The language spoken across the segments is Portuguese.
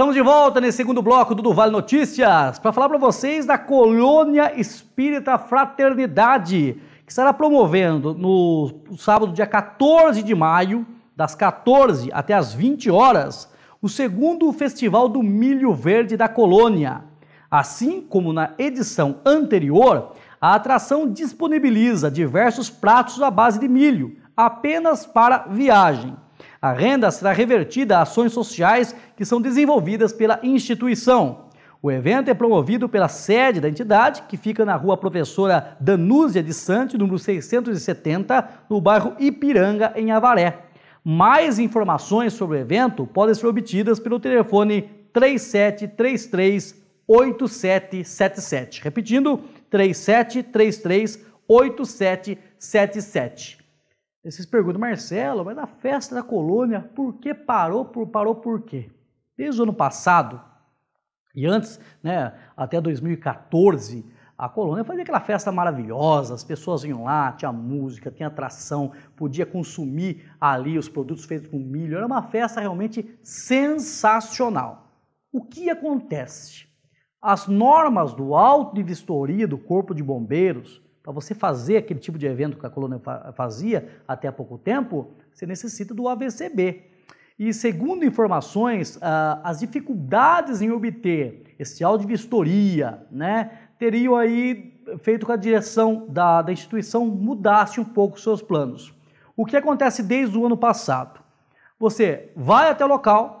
Estamos de volta nesse segundo bloco do Duval Notícias para falar para vocês da Colônia Espírita Fraternidade, que estará promovendo no sábado, dia 14 de maio, das 14 até as 20 horas, o segundo Festival do Milho Verde da Colônia. Assim como na edição anterior, a atração disponibiliza diversos pratos à base de milho, apenas para viagem. A renda será revertida a ações sociais que são desenvolvidas pela instituição. O evento é promovido pela sede da entidade, que fica na rua Professora Danúzia de Sante, número 670, no bairro Ipiranga, em Avaré. Mais informações sobre o evento podem ser obtidas pelo telefone 3733 8777. Repetindo, 3733 8777. Vocês perguntam, Marcelo, mas na festa da colônia, por que parou? Por, parou por quê? Desde o ano passado, e antes, né, até 2014, a colônia fazia aquela festa maravilhosa, as pessoas iam lá, tinha música, tinha atração, podia consumir ali os produtos feitos com milho, era uma festa realmente sensacional. O que acontece? As normas do alto de vistoria do Corpo de Bombeiros, para você fazer aquele tipo de evento que a colônia fazia até há pouco tempo, você necessita do AVCB. E segundo informações, ah, as dificuldades em obter esse áudio de vistoria, né, teriam aí feito que a direção da, da instituição mudasse um pouco seus planos. O que acontece desde o ano passado? Você vai até o local,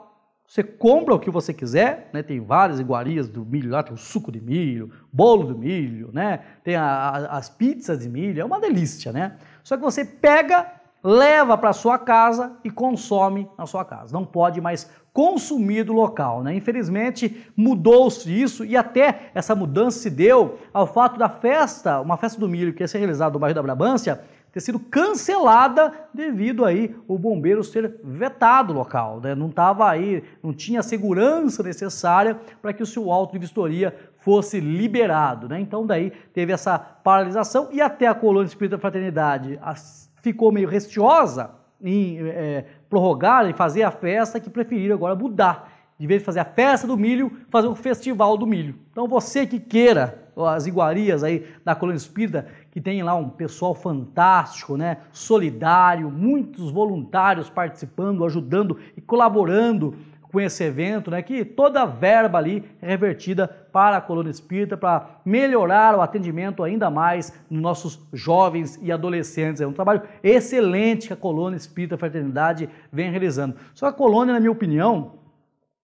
você compra o que você quiser, né? Tem várias iguarias do milho lá, tem o suco de milho, bolo do milho, né? Tem a, a, as pizzas de milho, é uma delícia, né? Só que você pega, leva para sua casa e consome na sua casa. Não pode mais consumir do local, né? Infelizmente mudou-se isso e até essa mudança se deu ao fato da festa, uma festa do milho que ia ser realizada no bairro da Brabância, ter sido cancelada devido aí o bombeiro ser vetado local, né? Não estava aí, não tinha a segurança necessária para que o seu auto de vistoria fosse liberado, né? Então daí teve essa paralisação e até a colônia espírita fraternidade ah, ficou meio restiosa em é, prorrogar e fazer a festa que preferiram agora mudar. De vez de fazer a festa do milho, fazer o festival do milho. Então você que queira as iguarias aí da Colônia espírita, que tem lá um pessoal fantástico, né? Solidário, muitos voluntários participando, ajudando e colaborando com esse evento, né? Que toda a verba ali é revertida para a Colônia espírita para melhorar o atendimento ainda mais nos nossos jovens e adolescentes. É um trabalho excelente que a colônia espírita Fraternidade vem realizando. Só que a colônia, na minha opinião,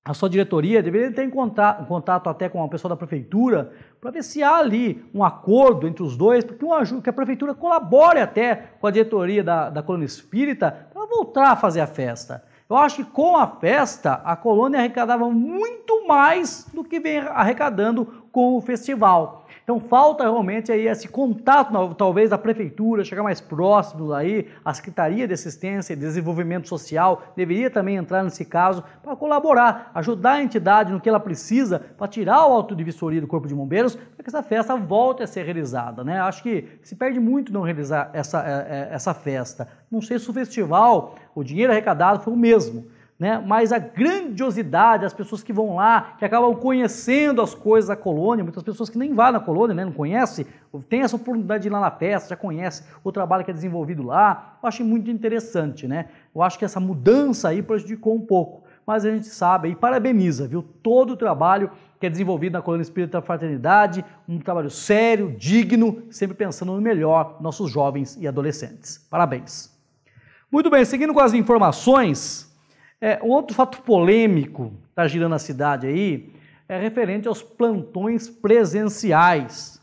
a sua diretoria deveria ter em contato, até com o pessoal da prefeitura para ver se há ali um acordo entre os dois, porque uma, que a prefeitura colabore até com a diretoria da, da colônia espírita para voltar a fazer a festa. Eu acho que com a festa a colônia arrecadava muito mais do que vem arrecadando com o festival. Então falta realmente aí esse contato, talvez, da prefeitura, chegar mais próximo aí, a Secretaria de Assistência e Desenvolvimento Social deveria também entrar nesse caso para colaborar, ajudar a entidade no que ela precisa para tirar o auto de vistoria do Corpo de Bombeiros para que essa festa volte a ser realizada. Né? Acho que se perde muito não realizar essa, é, é, essa festa. Não sei se o festival, o dinheiro arrecadado foi o mesmo né? mas a grandiosidade, as pessoas que vão lá, que acabam conhecendo as coisas da colônia, muitas pessoas que nem vão na colônia, né? não conhecem, tem essa oportunidade de ir lá na festa, já conhece o trabalho que é desenvolvido lá. Eu acho muito interessante, né? Eu acho que essa mudança aí prejudicou um pouco, mas a gente sabe e parabeniza, viu? Todo o trabalho que é desenvolvido na Colônia Espírita Fraternidade, um trabalho sério, digno, sempre pensando no melhor, nossos jovens e adolescentes. Parabéns. Muito bem, seguindo com as informações, é, outro fato polêmico que está girando a cidade aí é referente aos plantões presenciais.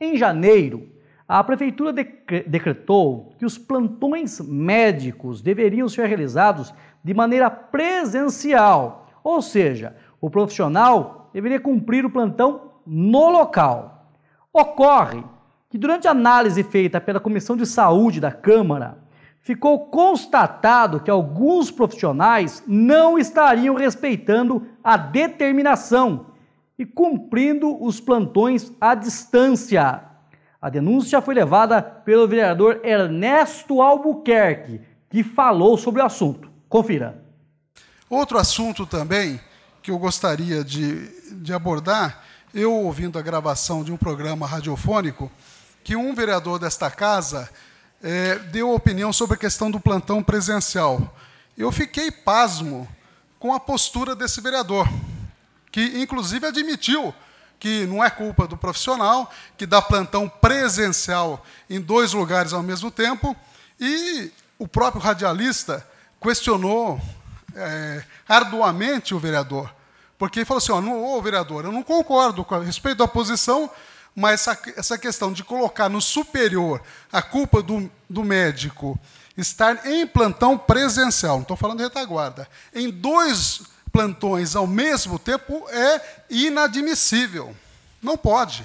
Em janeiro, a prefeitura decretou que os plantões médicos deveriam ser realizados de maneira presencial, ou seja, o profissional deveria cumprir o plantão no local. Ocorre que, durante a análise feita pela Comissão de Saúde da Câmara, ficou constatado que alguns profissionais não estariam respeitando a determinação e cumprindo os plantões à distância. A denúncia foi levada pelo vereador Ernesto Albuquerque, que falou sobre o assunto. Confira. Outro assunto também que eu gostaria de, de abordar, eu ouvindo a gravação de um programa radiofônico, que um vereador desta casa é, deu opinião sobre a questão do plantão presencial. Eu fiquei pasmo com a postura desse vereador, que inclusive admitiu que não é culpa do profissional, que dá plantão presencial em dois lugares ao mesmo tempo, e o próprio radialista questionou é, arduamente o vereador, porque ele falou assim: ó, não, ô vereador, eu não concordo com a respeito da posição, mas essa, essa questão de colocar no superior a culpa do, do médico estar em plantão presencial, não estou falando de retaguarda, em dois plantões ao mesmo tempo é inadmissível. Não pode.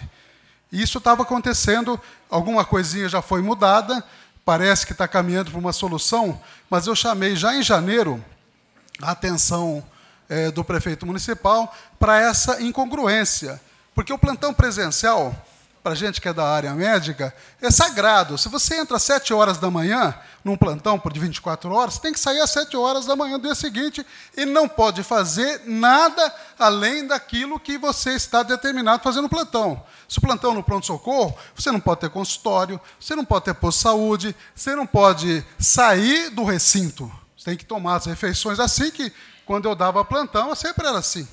Isso estava acontecendo, alguma coisinha já foi mudada, parece que está caminhando para uma solução, mas eu chamei já em janeiro a atenção é, do prefeito municipal para essa incongruência. Porque o plantão presencial, para gente que é da área médica, é sagrado. Se você entra às 7 horas da manhã num plantão por 24 horas, tem que sair às 7 horas da manhã do dia seguinte e não pode fazer nada além daquilo que você está determinado fazer no plantão. Se o plantão é no pronto-socorro, você não pode ter consultório, você não pode ter posto de saúde, você não pode sair do recinto. Você tem que tomar as refeições assim que, quando eu dava plantão, eu sempre era assim.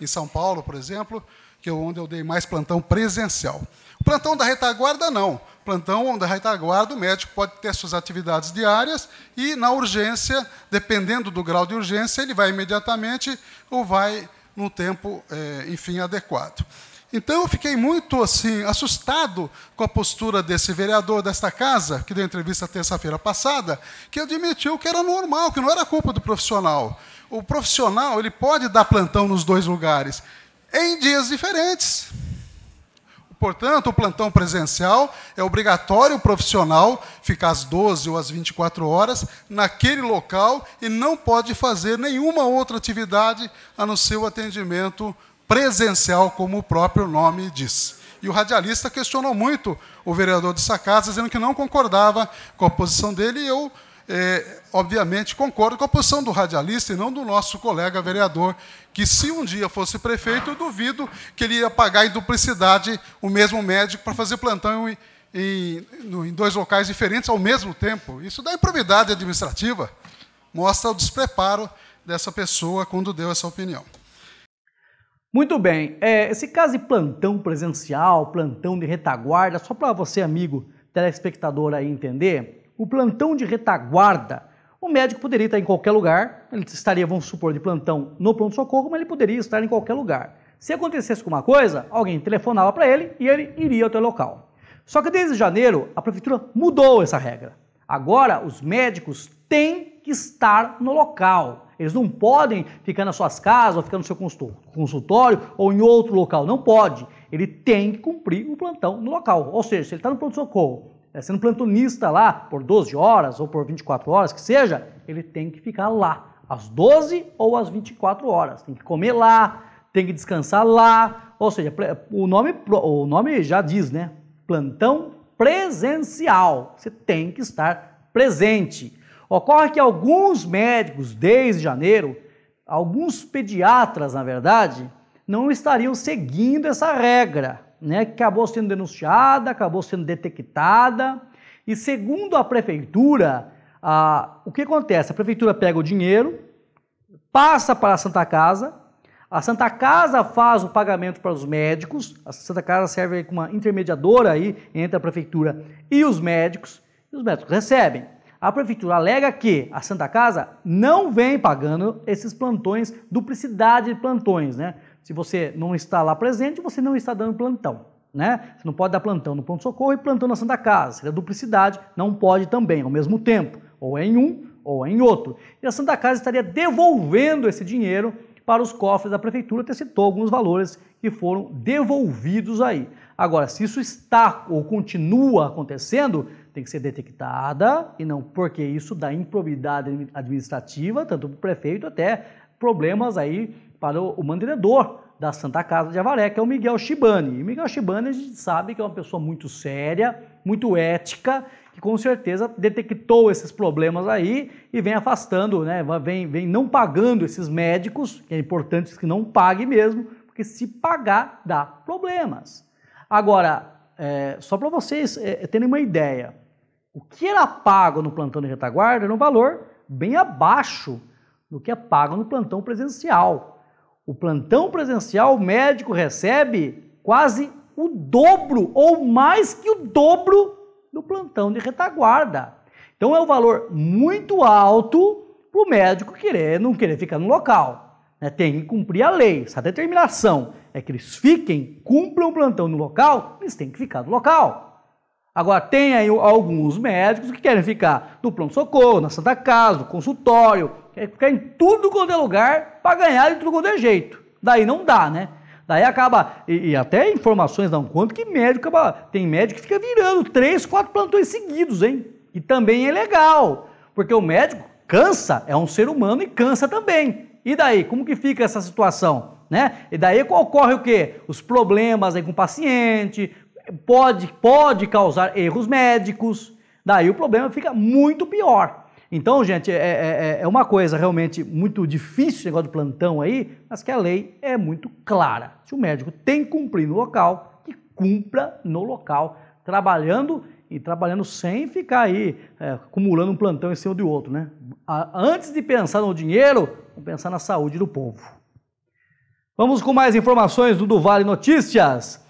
Em São Paulo, por exemplo, que é onde eu dei mais plantão presencial. O plantão da retaguarda, não. Plantão da retaguarda, o médico pode ter suas atividades diárias e, na urgência, dependendo do grau de urgência, ele vai imediatamente ou vai no tempo, é, enfim, adequado. Então, eu fiquei muito assim assustado com a postura desse vereador desta casa, que deu entrevista terça-feira passada, que admitiu que era normal, que não era culpa do profissional. O profissional ele pode dar plantão nos dois lugares em dias diferentes. Portanto, o plantão presencial é obrigatório o profissional ficar às 12 ou às 24 horas naquele local e não pode fazer nenhuma outra atividade a não ser o atendimento presencial, como o próprio nome diz. E o radialista questionou muito o vereador de Sacasa, dizendo que não concordava com a posição dele, e eu é, obviamente, concordo com a posição do radialista e não do nosso colega vereador, que se um dia fosse prefeito, eu duvido que ele ia pagar em duplicidade o mesmo médico para fazer plantão em, em, em dois locais diferentes ao mesmo tempo. Isso da improbidade administrativa, mostra o despreparo dessa pessoa quando deu essa opinião. Muito bem. É, esse caso de plantão presencial, plantão de retaguarda, só para você, amigo telespectador, aí entender, o plantão de retaguarda. O médico poderia estar em qualquer lugar, ele estaria, vamos supor, de plantão no pronto-socorro, mas ele poderia estar em qualquer lugar. Se acontecesse alguma coisa, alguém telefonava para ele e ele iria até o local. Só que desde janeiro, a prefeitura mudou essa regra. Agora, os médicos têm que estar no local. Eles não podem ficar nas suas casas, ou ficar no seu consultório ou em outro local. Não pode. Ele tem que cumprir o plantão no local. Ou seja, se ele está no pronto-socorro, é, sendo plantonista lá por 12 horas ou por 24 horas, que seja, ele tem que ficar lá, às 12 ou às 24 horas. Tem que comer lá, tem que descansar lá. Ou seja, o nome, o nome já diz, né? Plantão presencial. Você tem que estar presente. Ocorre que alguns médicos, desde janeiro, alguns pediatras, na verdade, não estariam seguindo essa regra né, que acabou sendo denunciada, acabou sendo detectada. E segundo a prefeitura, a, o que acontece? A prefeitura pega o dinheiro, passa para a Santa Casa, a Santa Casa faz o pagamento para os médicos, a Santa Casa serve como uma intermediadora aí entre a prefeitura e os médicos, e os médicos recebem. A prefeitura alega que a Santa Casa não vem pagando esses plantões, duplicidade de plantões, né? Se você não está lá presente, você não está dando plantão. Né? Você não pode dar plantão no pronto-socorro e plantão na Santa Casa. Seria duplicidade, não pode também, ao mesmo tempo. Ou é em um, ou é em outro. E a Santa Casa estaria devolvendo esse dinheiro para os cofres da prefeitura, até citou alguns valores que foram devolvidos aí. Agora, se isso está ou continua acontecendo, tem que ser detectada e não porque isso dá improbidade administrativa, tanto para o prefeito até problemas aí para o mantenedor da Santa Casa de Avaré, que é o Miguel Shibani. E Miguel Shibani a gente sabe que é uma pessoa muito séria, muito ética, que com certeza detectou esses problemas aí e vem afastando, né? vem, vem não pagando esses médicos, que é importante que não pague mesmo, porque se pagar dá problemas. Agora, é, só para vocês é, é, terem uma ideia, o que era pago no plantão de retaguarda era um valor bem abaixo do que é pago no plantão presencial o plantão presencial, o médico recebe quase o dobro ou mais que o dobro do plantão de retaguarda. Então é um valor muito alto para o médico querer, não querer ficar no local. Né? Tem que cumprir a lei. Essa determinação é que eles fiquem, cumpram o plantão no local, eles têm que ficar no local. Agora, tem aí alguns médicos que querem ficar no pronto-socorro, na Santa Casa, no consultório, quer é ficar em tudo quanto é lugar para ganhar de tudo quanto é jeito. Daí não dá, né? Daí acaba, e, e até informações dão conta que médico acaba, tem médico que fica virando três, quatro plantões seguidos, hein? E também é legal, porque o médico cansa, é um ser humano e cansa também. E daí, como que fica essa situação? Né? E daí ocorre o quê? Os problemas aí com o paciente, pode, pode causar erros médicos, daí o problema fica muito pior. Então, gente, é, é, é, é, uma coisa realmente muito difícil esse negócio de plantão aí, mas que a lei é muito clara. Se o médico tem que cumprir no local, que cumpra no local, trabalhando e trabalhando sem ficar aí é, acumulando um plantão em cima do outro, né? Antes de pensar no dinheiro, vamos pensar na saúde do povo. Vamos com mais informações do Duval Notícias.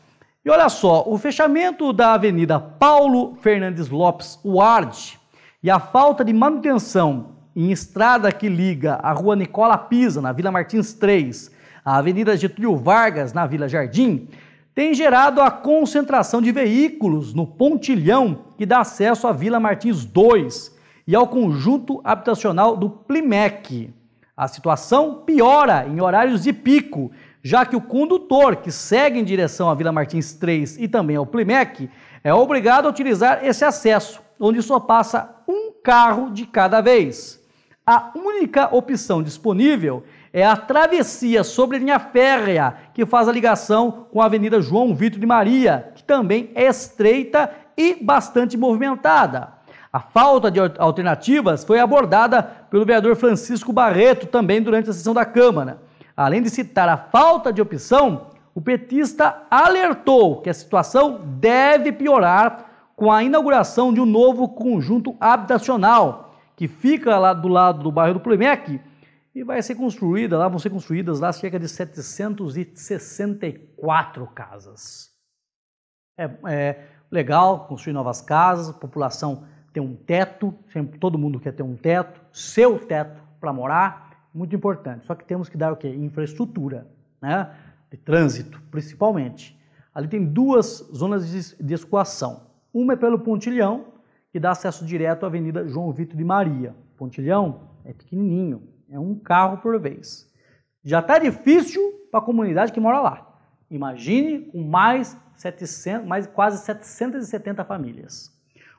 E olha só, o fechamento da Avenida Paulo Fernandes Lopes, Ward. E a falta de manutenção em estrada que liga a Rua Nicola Pisa, na Vila Martins 3, a Avenida Getúlio Vargas, na Vila Jardim, tem gerado a concentração de veículos no pontilhão que dá acesso à Vila Martins 2 e ao conjunto habitacional do Plimec. A situação piora em horários de pico, já que o condutor que segue em direção à Vila Martins 3 e também ao Plimec é obrigado a utilizar esse acesso, onde só passa um carro de cada vez. A única opção disponível é a travessia sobre a linha férrea, que faz a ligação com a Avenida João Vitor de Maria, que também é estreita e bastante movimentada. A falta de alternativas foi abordada pelo vereador Francisco Barreto também durante a sessão da Câmara. Além de citar a falta de opção, o petista alertou que a situação deve piorar com a inauguração de um novo conjunto habitacional que fica lá do lado do bairro do Plemec e vai ser construída lá, vão ser construídas lá cerca de 764 casas. É, é legal construir novas casas, a população tem um teto, sempre, todo mundo quer ter um teto, seu teto para morar, muito importante. Só que temos que dar o quê? Infraestrutura, né? De trânsito, principalmente. Ali tem duas zonas de, de escoação. Uma é pelo pontilhão, que dá acesso direto à Avenida João Vitor de Maria. pontilhão é pequenininho, é um carro por vez. Já está difícil para a comunidade que mora lá. Imagine com mais, 700, mais quase 770 famílias.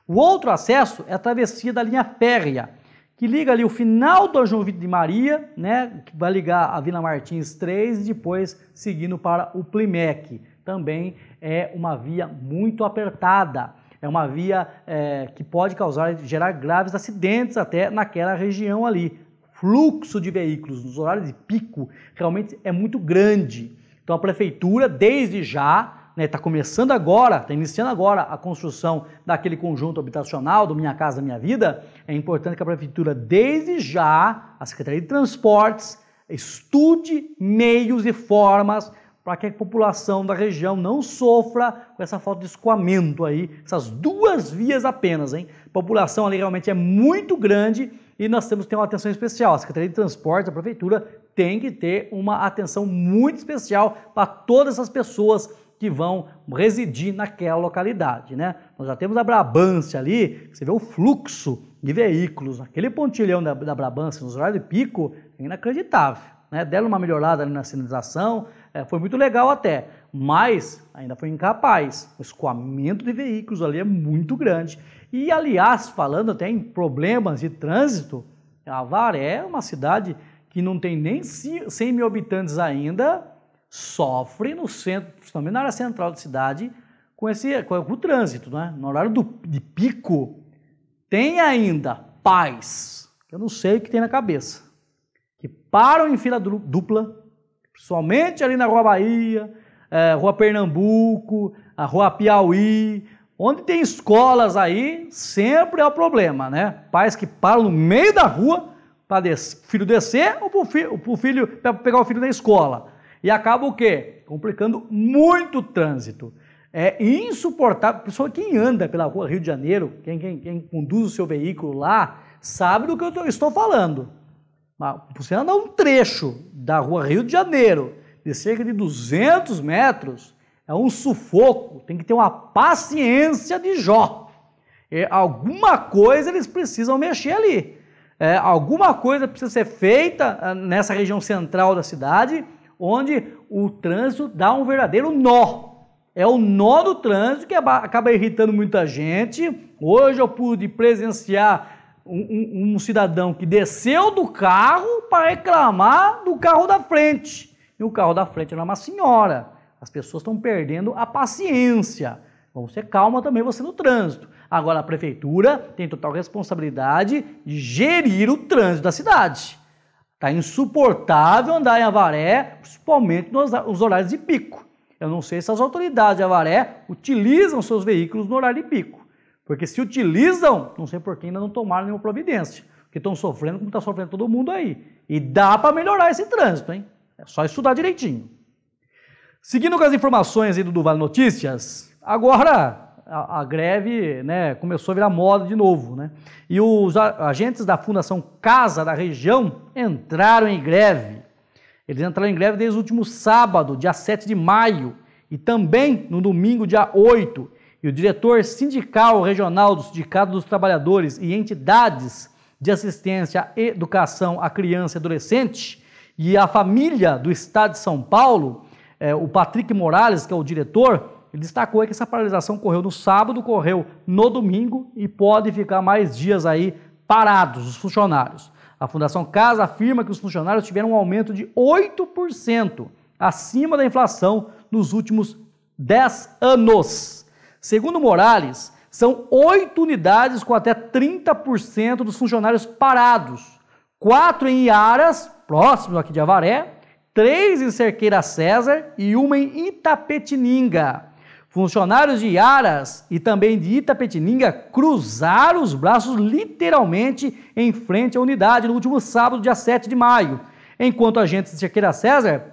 O outro acesso é a travessia da linha férrea, que liga ali o final do João Vitor de Maria, né, que vai ligar a Vila Martins 3 e depois seguindo para o Plimec. Também é uma via muito apertada. É uma via é, que pode causar, gerar graves acidentes até naquela região ali. Fluxo de veículos nos horários de pico realmente é muito grande. Então a prefeitura, desde já, está né, tá começando agora, está iniciando agora a construção daquele conjunto habitacional do Minha Casa Minha Vida, é importante que a Prefeitura, desde já, a Secretaria de Transportes, estude meios e formas para que a população da região não sofra com essa falta de escoamento aí, essas duas vias apenas, hein? A população ali realmente é muito grande e nós temos que ter uma atenção especial. A Secretaria de Transportes, a Prefeitura, tem que ter uma atenção muito especial para todas essas pessoas que vão residir naquela localidade, né? Nós já temos a Brabância ali, você vê o fluxo de veículos naquele pontilhão da, da Brabância, nos horários de pico, é inacreditável, né? Deram uma melhorada ali na sinalização, é, foi muito legal até, mas ainda foi incapaz. O escoamento de veículos ali é muito grande. E, aliás, falando até em problemas de trânsito, Avaré é uma cidade que não tem nem 100 mil habitantes ainda, sofre no centro, também na área central da cidade, com, esse, com o trânsito. Né? No horário do, de pico, tem ainda pais, que eu não sei o que tem na cabeça, que param em fila dupla Somente ali na Rua Bahia, é, Rua Pernambuco, a Rua Piauí, onde tem escolas aí, sempre é o problema, né? Pais que param no meio da rua para o filho descer ou para o filho, para pegar o filho na escola. E acaba o quê? Complicando muito o trânsito. É insuportável. Pessoal, quem anda pela rua Rio de Janeiro, quem, quem, quem conduz o seu veículo lá, sabe do que eu estou falando. Você anda um trecho da rua Rio de Janeiro, de cerca de 200 metros, é um sufoco, tem que ter uma paciência de Jó. É, alguma coisa eles precisam mexer ali. É, alguma coisa precisa ser feita ah, nessa região central da cidade, onde o trânsito dá um verdadeiro nó. É o nó do trânsito que acaba irritando muita gente. Hoje eu pude presenciar um, um, cidadão que desceu do carro para reclamar do carro da frente. E o carro da frente era uma senhora. As pessoas estão perdendo a paciência. Vamos você calma também você no trânsito. Agora a prefeitura tem total responsabilidade de gerir o trânsito da cidade. Está insuportável andar em Avaré, principalmente nos horários de pico. Eu não sei se as autoridades de Avaré utilizam seus veículos no horário de pico. Porque se utilizam, não sei por que ainda não tomaram nenhuma providência. Porque estão sofrendo como está sofrendo todo mundo aí. E dá para melhorar esse trânsito, hein? É só estudar direitinho. Seguindo com as informações aí do Vale Notícias, agora a, a, greve né, começou a virar moda de novo. Né? E os agentes da Fundação Casa da região entraram em greve. Eles entraram em greve desde o último sábado, dia 7 de maio, e também no domingo, dia 8 o diretor sindical regional do Sindicato dos Trabalhadores e entidades de assistência à educação à criança e adolescente e à família do Estado de São Paulo, é, o Patrick Morales, que é o diretor, ele destacou que essa paralisação correu no sábado, correu no domingo e pode ficar mais dias aí parados os funcionários. A Fundação Casa afirma que os funcionários tiveram um aumento de 8% acima da inflação nos últimos 10 anos. Segundo Morales, são oito unidades com até 30% dos funcionários parados. Quatro em Iaras, próximo aqui de Avaré, três em Cerqueira César e uma em Itapetininga. Funcionários de Iaras e também de Itapetininga cruzaram os braços literalmente em frente à unidade no último sábado, dia 7 de maio, enquanto agentes de Cerqueira César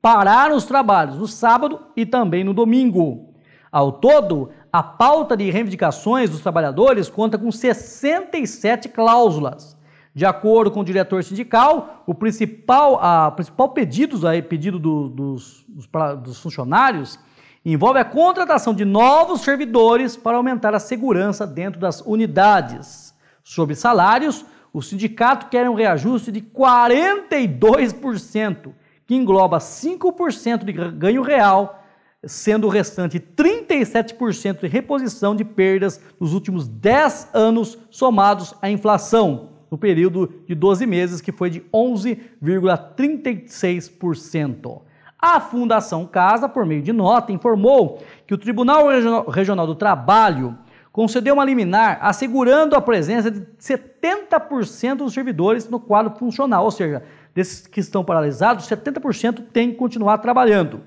pararam os trabalhos no sábado e também no domingo. Ao todo, a pauta de reivindicações dos trabalhadores conta com 67 cláusulas. De acordo com o diretor sindical, o principal, a, principal pedidos, aí, pedido do, dos, dos, dos funcionários envolve a contratação de novos servidores para aumentar a segurança dentro das unidades. Sobre salários, o sindicato quer um reajuste de 42%, que engloba 5% de ganho real sendo o restante 37% de reposição de perdas nos últimos 10 anos somados à inflação, no período de 12 meses, que foi de 11,36%. A Fundação Casa, por meio de nota, informou que o Tribunal Regional do Trabalho concedeu uma liminar assegurando a presença de 70% dos servidores no quadro funcional, ou seja, desses que estão paralisados, 70% tem que continuar trabalhando.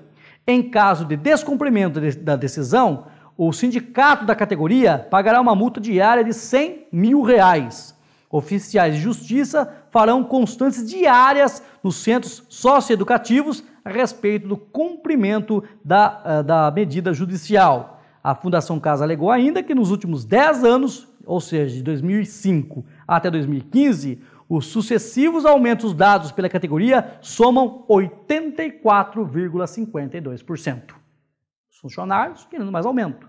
Em caso de descumprimento da decisão, o sindicato da categoria pagará uma multa diária de 100 mil reais. Oficiais de justiça farão constantes diárias nos centros socioeducativos a respeito do cumprimento da, eh, da medida judicial. A Fundação Casa alegou ainda que nos últimos 10 anos, ou seja, de 2005 até 2015, os sucessivos aumentos dados pela categoria somam 84,52%. Os funcionários querendo mais aumento.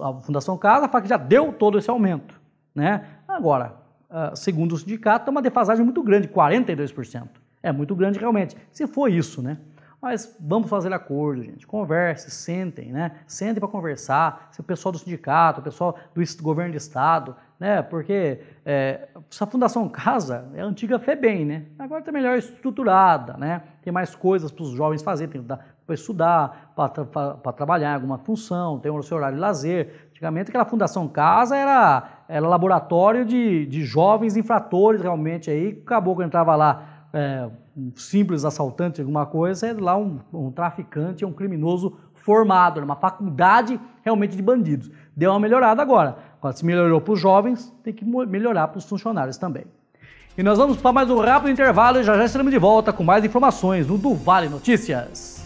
A Fundação Casa fala que já deu todo esse aumento. Né? Agora, ah, segundo o sindicato, é uma defasagem muito grande, 42%. É muito grande realmente, se for isso, né? Mas vamos fazer acordo, gente. Converse, sentem, né? Sentem para conversar. Se o pessoal do sindicato, o pessoal do governo de estado, né? Porque é, essa Fundação Casa é a antiga FEBEM, né? Agora está melhor estruturada, né? Tem mais coisas para os jovens fazerem, tem para estudar, para trabalhar em alguma função, tem o seu horário de lazer. Antigamente aquela Fundação Casa era, era laboratório de, de jovens infratores realmente aí. Acabou que entrava lá. É, um simples assaltante, alguma coisa, é lá um, um traficante, é um criminoso formado, uma faculdade realmente de bandidos. Deu uma melhorada agora. quando se melhorou para os jovens, tem que melhorar para os funcionários também. E nós vamos para mais um rápido intervalo e já já estaremos de volta com mais informações no do Vale Notícias.